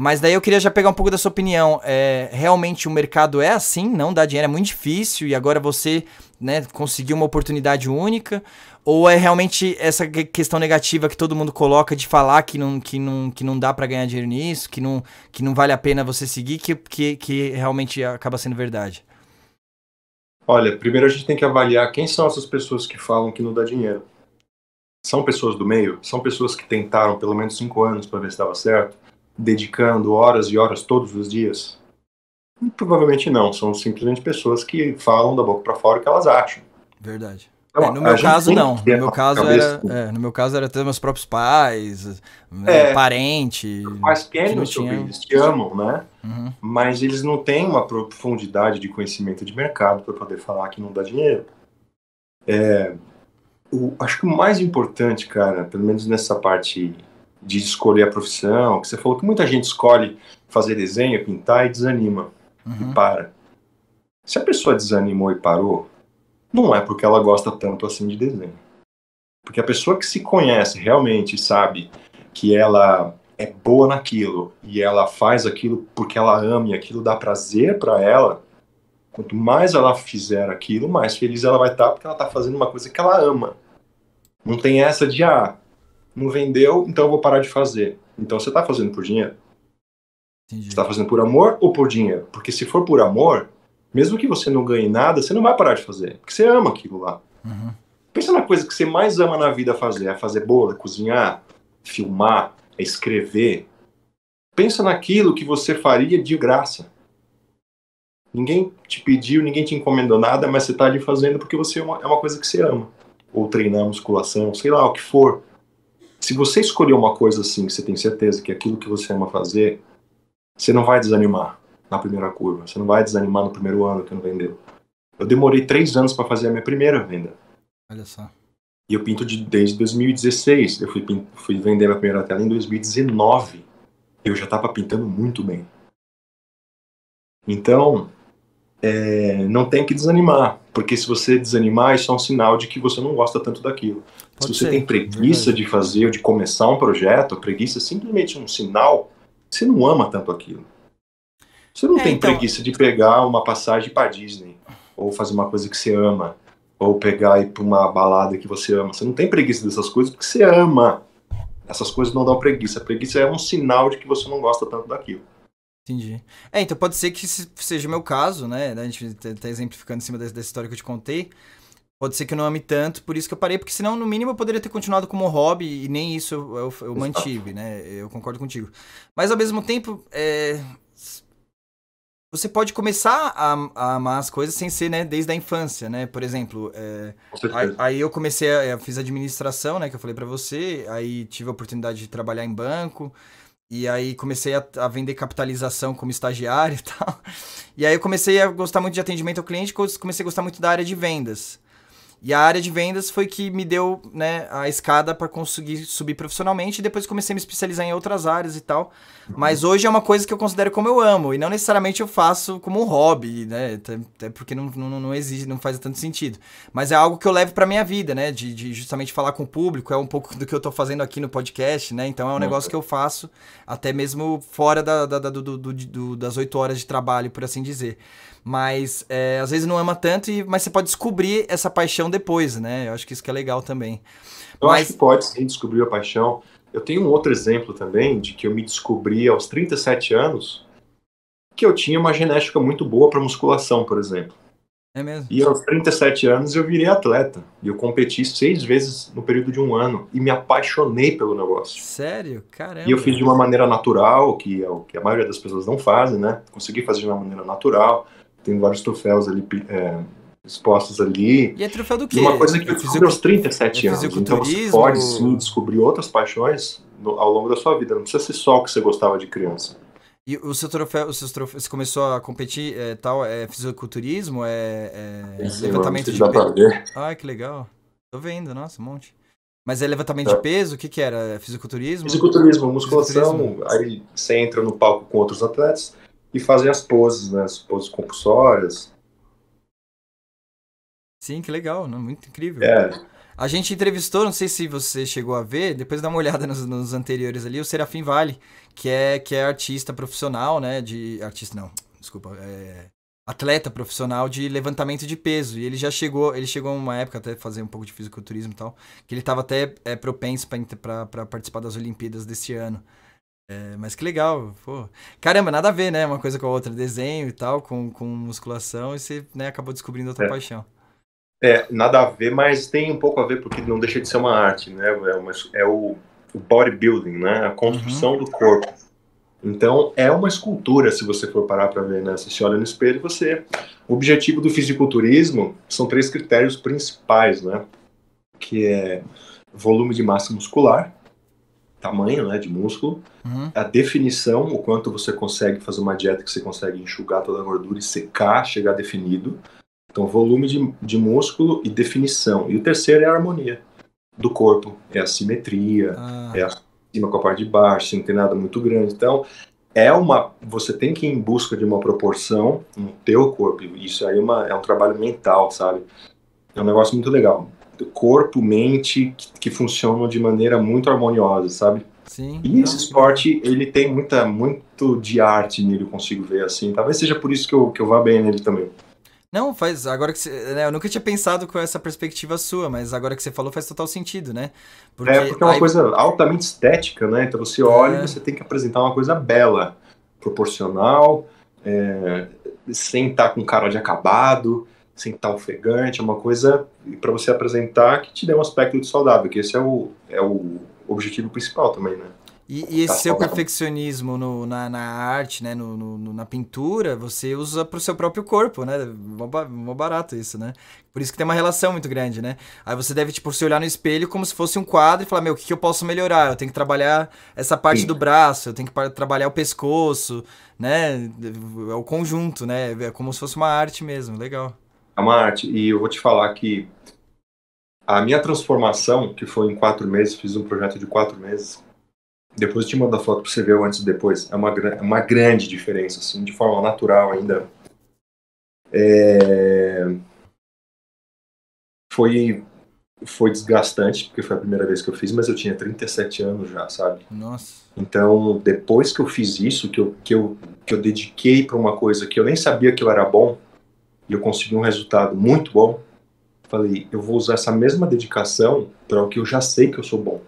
Mas daí eu queria já pegar um pouco da sua opinião. É, realmente o mercado é assim, não dá dinheiro, é muito difícil e agora você né, conseguiu uma oportunidade única? Ou é realmente essa questão negativa que todo mundo coloca de falar que não, que não, que não dá para ganhar dinheiro nisso, que não, que não vale a pena você seguir, que, que, que realmente acaba sendo verdade? Olha, primeiro a gente tem que avaliar quem são essas pessoas que falam que não dá dinheiro. São pessoas do meio? São pessoas que tentaram pelo menos cinco anos para ver se dava certo? dedicando horas e horas todos os dias? Provavelmente não, são simplesmente pessoas que falam da boca para fora o que elas acham. Verdade. Então, é, no meu caso, não. No meu caso, era, é, no meu caso, era ter meus próprios pais, né, é, parente. Pais querem sobre eles, te amam, né? Uhum. Mas eles não têm uma profundidade de conhecimento de mercado para poder falar que não dá dinheiro. É, o, acho que o mais importante, cara, pelo menos nessa parte de escolher a profissão, que você falou que muita gente escolhe fazer desenho, pintar e desanima uhum. e para. Se a pessoa desanimou e parou, não é porque ela gosta tanto assim de desenho. Porque a pessoa que se conhece realmente sabe que ela é boa naquilo e ela faz aquilo porque ela ama e aquilo dá prazer para ela, quanto mais ela fizer aquilo, mais feliz ela vai estar tá, porque ela está fazendo uma coisa que ela ama. Não tem essa de ah, não vendeu, então eu vou parar de fazer. Então você está fazendo por dinheiro? Entendi. Você está fazendo por amor ou por dinheiro? Porque se for por amor, mesmo que você não ganhe nada, você não vai parar de fazer, porque você ama aquilo lá. Uhum. Pensa na coisa que você mais ama na vida fazer, é fazer bolo, é cozinhar, filmar, é escrever. Pensa naquilo que você faria de graça. Ninguém te pediu, ninguém te encomendou nada, mas você está ali fazendo porque você é uma, é uma coisa que você ama. Ou treinar musculação, sei lá, o que for se você escolher uma coisa assim, que você tem certeza que é aquilo que você ama fazer, você não vai desanimar na primeira curva, você não vai desanimar no primeiro ano que não vendeu. Eu demorei três anos para fazer a minha primeira venda. Olha só. E eu pinto de, desde 2016. Eu fui, fui vender minha primeira tela em 2019. Eu já estava pintando muito bem. Então, é, não tem que desanimar, porque se você desanimar, isso é um sinal de que você não gosta tanto daquilo. Pode Se você ser. tem é preguiça de fazer ou de começar um projeto, a preguiça é simplesmente um sinal que você não ama tanto aquilo. Você não é, tem então... preguiça de pegar uma passagem para Disney ou fazer uma coisa que você ama ou pegar e ir para uma balada que você ama. Você não tem preguiça dessas coisas porque você ama. Essas coisas não dão preguiça. A preguiça é um sinal de que você não gosta tanto daquilo. Entendi. É, então pode ser que seja o meu caso, né? A gente tá, tá exemplificando em cima dessa história que eu te contei. Pode ser que eu não ame tanto, por isso que eu parei, porque senão, no mínimo, eu poderia ter continuado como hobby e nem isso eu, eu, eu mantive, né? Eu concordo contigo. Mas, ao mesmo tempo, é... você pode começar a, a, amar as coisas sem ser, né, desde a infância, né? Por exemplo, é... aí, eu comecei, a, eu fiz administração, né, que eu falei para você, aí tive a oportunidade de trabalhar em banco, e aí comecei a, a, vender capitalização como estagiário e tal. E aí eu comecei a gostar muito de atendimento ao cliente, comecei a gostar muito da área de vendas. E a área de vendas foi que me deu né, a escada para conseguir subir profissionalmente. E depois comecei a me especializar em outras áreas e tal. Mas hoje é uma coisa que eu considero como eu amo. E não necessariamente eu faço como um hobby, né? Até, até porque não, não, não exige, não faz tanto sentido. Mas é algo que eu levo para minha vida, né? De, de, justamente falar com o público. É um pouco do que eu estou fazendo aqui no podcast, né? Então é um negócio uhum. que eu faço até mesmo fora da, da, da do, do, do, das oito horas de trabalho, por assim dizer mas é, às vezes não ama tanto, e, mas você pode descobrir essa paixão depois, né? Eu acho que isso que é legal também. Eu mas... acho que pode sim descobrir a paixão. Eu tenho um outro exemplo também de que eu me descobri aos 37 anos que eu tinha uma genética muito boa para musculação, por exemplo. É mesmo? E aos 37 anos eu virei atleta. E eu competi seis vezes no período de um ano. E me apaixonei pelo negócio. Sério? Caramba. E eu fiz de uma maneira natural, que é o que a maioria das pessoas não fazem, né? Consegui fazer de uma maneira natural tem vários troféus ali é, expostos ali. E é troféu do quê? E uma coisa que eu fiz é aos 37 é anos. Então você pode sim descobrir outras paixões no, ao longo da sua vida. Não precisa ser só o que você gostava de criança. E o seu troféu, os seus troféus, você começou a competir é, tal, é fisiculturismo, é, é sim, levantamento de peso. Ah, que legal. Tô vendo, nossa, um monte. Mas é levantamento tá. de peso? O que que era? Fisiculturismo? Fisiculturismo, musculação. Fisiculturismo. Aí você entra no palco com outros atletas e fazer as poses, né? As poses compulsórias. Sim, que legal, né? muito incrível. É. A gente entrevistou, não sei se você chegou a ver, depois dá uma olhada nos, nos anteriores ali, o Serafim Vale, que é, que é artista profissional, né? De. Artista não, desculpa. É, atleta profissional de levantamento de peso. E ele já chegou, ele chegou uma época até fazer um pouco de fisiculturismo e tal, que ele estava até é, propenso para participar das Olimpíadas desse ano. É, mas que legal, pô. Caramba, nada a ver, né? Uma coisa com a outra, desenho e tal, com, com musculação, e você né, acabou descobrindo outra é. paixão. É, nada a ver, mas tem um pouco a ver, porque não deixa de ser uma arte, né? É, uma, é o, o bodybuilding, né? A construção uhum. do corpo. Então, é uma escultura, se você for parar para ver, né? Você se olha no espelho, você... O objetivo do fisiculturismo são três critérios principais, né? Que é volume de massa muscular, tamanho né, de músculo, uhum. a definição, o quanto você consegue fazer uma dieta que você consegue enxugar toda a gordura e secar, chegar definido. Então, volume de, de músculo e definição. E o terceiro é a harmonia do corpo, é a simetria, ah. é a cima com a parte de baixo, não tem nada muito grande. Então, é uma você tem que ir em busca de uma proporção no teu corpo isso aí é, uma, é um trabalho mental sabe é um negócio muito legal corpo, mente, que, que funcionam de maneira muito harmoniosa, sabe? Sim. E esse esporte, ele tem muita, muito de arte nele, eu consigo ver assim. Talvez seja por isso que eu, que eu vá bem nele também. Não, faz. Agora que você. Né, eu nunca tinha pensado com essa perspectiva sua, mas agora que você falou faz total sentido, né? Porque, é, porque é uma aí... coisa altamente estética, né? Então você é. olha é... e você tem que apresentar uma coisa bela, proporcional, é, sem estar tá com cara de acabado sentar tá ofegante, é uma coisa para você apresentar que te dê um aspecto de saudável, que esse é o, é o objetivo principal também, né? E, e esse tá seu saudável. perfeccionismo no, na, na, arte, né, no, no, na pintura, você usa para o seu próprio corpo, né? Mó barato isso, né? Por isso que tem uma relação muito grande, né? Aí você deve, tipo, se olhar no espelho como se fosse um quadro e falar, meu, o que, que eu posso melhorar? Eu tenho que trabalhar essa parte Sim. do braço, eu tenho que trabalhar o pescoço, né? É o conjunto, né? É como se fosse uma arte mesmo, legal. Marte, e eu vou te falar que a minha transformação, que foi em quatro meses, fiz um projeto de quatro meses, depois eu te mando a foto para você ver o antes e depois, é uma, é uma grande diferença, assim, de forma natural ainda. É... Foi, foi desgastante, porque foi a primeira vez que eu fiz, mas eu tinha 37 anos já, sabe? Nossa. Então, depois que eu fiz isso, que eu, que eu, que eu dediquei para uma coisa que eu nem sabia que eu era bom, e eu consegui um resultado muito bom, falei, eu vou usar essa mesma dedicação para o que eu já sei que eu sou bom,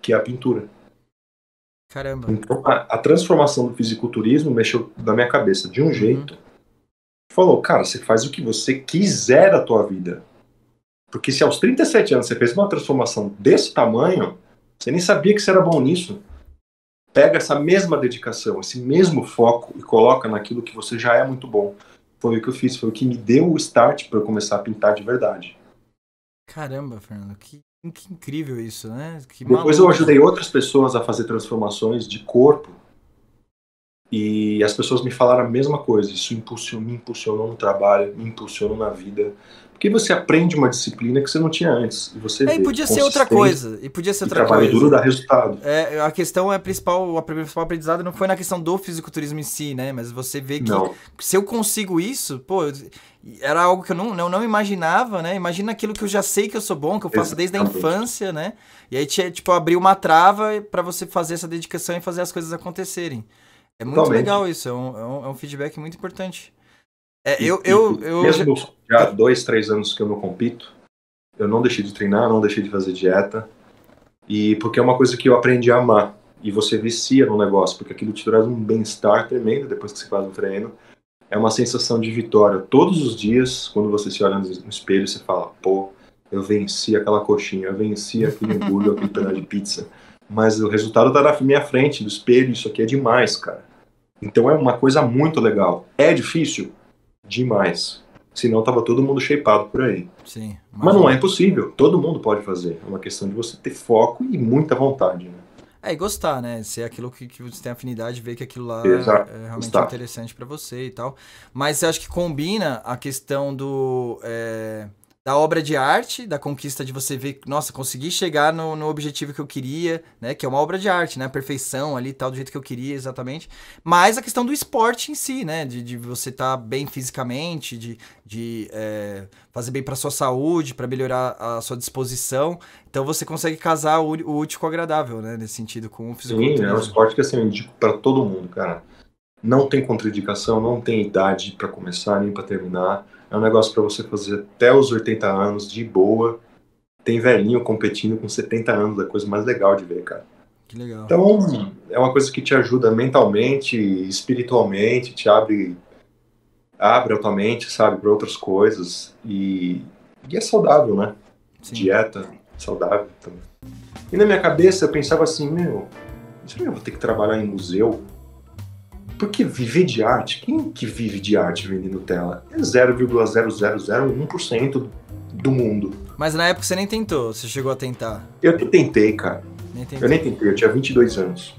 que é a pintura. Caramba. Então, a, a transformação do fisiculturismo mexeu na minha cabeça de um uhum. jeito. Falou, cara, você faz o que você quiser da tua vida. Porque se aos 37 anos você fez uma transformação desse tamanho, você nem sabia que você era bom nisso. Pega essa mesma dedicação, esse mesmo foco e coloca naquilo que você já é muito bom foi o que eu fiz, foi o que me deu o start para eu começar a pintar de verdade. Caramba, Fernando, que, que incrível isso, né? Que Depois maluco. eu ajudei outras pessoas a fazer transformações de corpo e as pessoas me falaram a mesma coisa. Isso impulsionou, me impulsionou no trabalho, me impulsionou na vida. Porque você aprende uma disciplina que você não tinha antes. E você é, e podia ser outra coisa. E podia ser outra trabalho coisa. Trabalho duro dá resultado. É, a questão é a principal, a principal aprendizado não foi na questão do fisiculturismo em si, né? Mas você vê que não. se eu consigo isso, pô, era algo que eu não, não, não imaginava, né? Imagina aquilo que eu já sei que eu sou bom, que eu faço Exatamente. desde a infância, né? E aí, tipo, abrir uma trava para você fazer essa dedicação e fazer as coisas acontecerem. É muito Totalmente. legal isso, é um, é um, é um feedback muito importante. É, eu, eu, eu, Mesmo já... há dois, três anos que eu não compito, eu não deixei de treinar, não deixei de fazer dieta. E porque é uma coisa que eu aprendi a amar. E você vicia no negócio, porque aquilo te traz um bem-estar tremendo depois que você faz o treino. É uma sensação de vitória. Todos os dias, quando você se olha no espelho, você fala: pô, eu venci aquela coxinha, eu venci aquele hambúrguer, aquele pedaço de pizza. Mas o resultado tá na minha frente, do espelho, isso aqui é demais, cara. Então é uma coisa muito legal. É difícil? Demais. Senão tava todo mundo shapeado por aí. Sim. Mas, mas não é impossível. Todo mundo pode fazer. É uma questão de você ter foco e muita vontade, né? É, e gostar, né? Ser aquilo que, que você tem afinidade, ver que aquilo lá é Exato. é realmente Está. interessante para você e tal. Mas eu acho que combina a questão do. É da obra de arte, da conquista de você ver, nossa, consegui chegar no, no objetivo que eu queria, né? Que é uma obra de arte, né? A perfeição ali tal, do jeito que eu queria, exatamente. Mas a questão do esporte em si, né? De, de você estar tá bem fisicamente, de, de é, fazer bem para sua saúde, para melhorar a sua disposição. Então você consegue casar o, o útil com o agradável, né? Nesse sentido, com o fisiculturismo. Sim, é um esporte que assim, eu indico para todo mundo, cara. Não tem contraindicação, não tem idade para começar nem para terminar. É um negócio para você fazer até os 80 anos de boa. Tem velhinho competindo com 70 anos, é a coisa mais legal de ver, cara. Que legal. Então, é uma coisa que te ajuda mentalmente, espiritualmente, te abre abre a tua mente, sabe, para outras coisas e, e, é saudável, né? Sim. Dieta saudável também. E na minha cabeça eu pensava assim, meu, será que eu vou ter que trabalhar em museu? Porque viver de arte, quem que vive de arte vendendo tela? É 0,0001% do mundo. Mas na época você nem tentou, você chegou a tentar. Eu nem tentei, cara. Nem Eu nem tentei, eu tinha 22 anos.